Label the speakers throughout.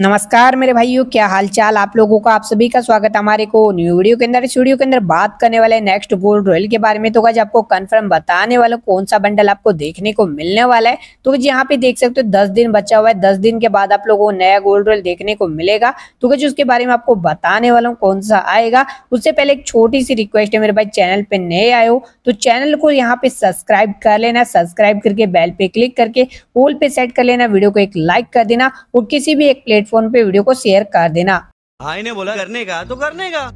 Speaker 1: नमस्कार मेरे भाइयों क्या हालचाल आप लोगों का आप सभी का स्वागत है हमारे को न्यू वीडियो के अंदर इस वीडियो के अंदर बात करने वाले नेक्स्ट गोल्ड रॉयल के बारे में तो आज आपको कंफर्म बताने वाला कौन सा बंडल आपको देखने को मिलने वाला है तो यहाँ पे देख सकते हो दस दिन बचा हुआ है दस दिन के बाद आप लोगों को नया गोल्ड रॉयल देखने को मिलेगा तो कुछ उसके बारे में आपको बताने वाला हूँ कौन सा आएगा उससे पहले एक छोटी सी रिक्वेस्ट है मेरे भाई चैनल पे नए आयो हो तो चैनल को यहाँ पे सब्सक्राइब कर लेना सब्सक्राइब करके बेल पे क्लिक करके ओल पे सेट कर लेना वीडियो को एक लाइक कर देना और किसी भी एक प्लेटफॉर्म फोन पे वीडियो को शेयर कर देना भाई ने बोला करने का तो करने का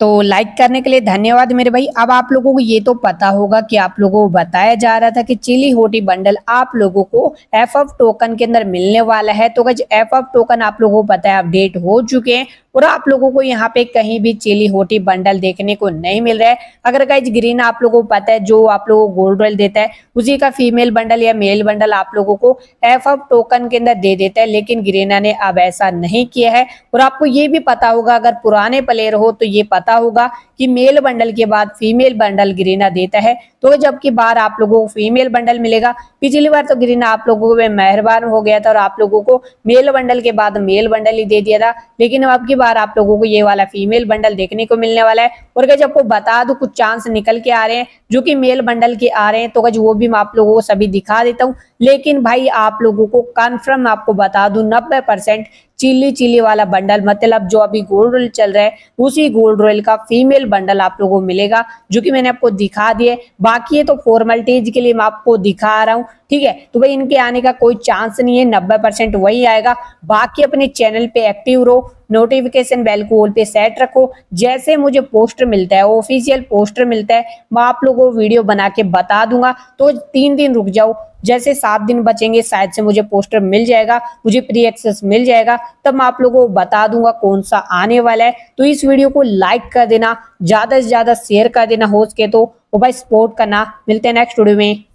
Speaker 1: तो लाइक करने के लिए धन्यवाद मेरे भाई अब आप लोगों को ये तो पता होगा कि आप लोगों को बताया जा रहा था कि चिली होटी बंडल आप लोगों को एफ एफ टोकन के अंदर मिलने वाला है तो गज एफ एफ टोकन आप लोगों को पता है अपडेट हो चुके हैं और आप लोगों को यहाँ पे कहीं भी चिली होटी बंडल देखने को नहीं मिल रहा है अगर गाइज ग्रीन आप लोगों को पता है जो आप लोगों को गोल्ड रॉयल देता है उसी का फीमेल बंडल या मेल बंडल आप लोगों को एफ एफ टोकन के अंदर दे देता है लेकिन ग्रीना ने अब ऐसा नहीं किया है और आपको ये भी पता होगा अगर पुराने प्लेयर हो तो ये पता होगा कि मेल बंडल के बाद फीमेल बंडल ग्रीना देता है तो जबकि बार आप लोगों को फीमेल बंडल मिलेगा पिछली बार तो ग्रीना आप लोगों को मेहरबान हो गया था और आप लोगों को मेल बंडल के बाद मेल बंडल ही दे दिया था लेकिन अब की बार आप लोगों को ये वाला फीमेल बंडल देखने को मिलने वाला है और गज आपको बता दू कुछ चांस निकल के आ रहे हैं जो कि मेल बंडल के आ रहे हैं तो गज वो भी मैं आप लोगों को सभी दिखा देता हूँ लेकिन भाई आप लोगों को कन्फर्म आपको बता दू नब्बे परसेंट चिल्ली चिल्ली वाला बंडल मतलब जो अभी गोल्ड रोयल चल रहा है उसी गोल्ड रोयल का फीमेल बंडल आप लोगों को मिलेगा जो कि मैंने आपको दिखा दिए बाकी ये तो फॉर्मेलिटीज के लिए मैं आपको दिखा रहा हूँ ठीक है तो भाई इनके आने का कोई चांस नहीं है नब्बे परसेंट वही आएगा बाकी अपने चैनल पे एक्टिव रहो नोटिफिकेशन बेल को ऑल पे सेट रखो जैसे मुझे पोस्टर मिलता है ऑफिशियल पोस्टर मिलता है मैं आप लोगों को वीडियो बना के बता दूंगा तो तीन दिन रुक जाओ जैसे सात दिन बचेंगे शायद से मुझे पोस्टर मिल जाएगा मुझे प्री एक्सेस मिल जाएगा तब मैं आप लोगों को बता दूंगा कौन सा आने वाला है तो इस वीडियो को लाइक कर देना ज्यादा से ज्यादा शेयर कर देना हो सके तो वो भाई सपोर्ट करना मिलते हैं नेक्स्ट वीडियो में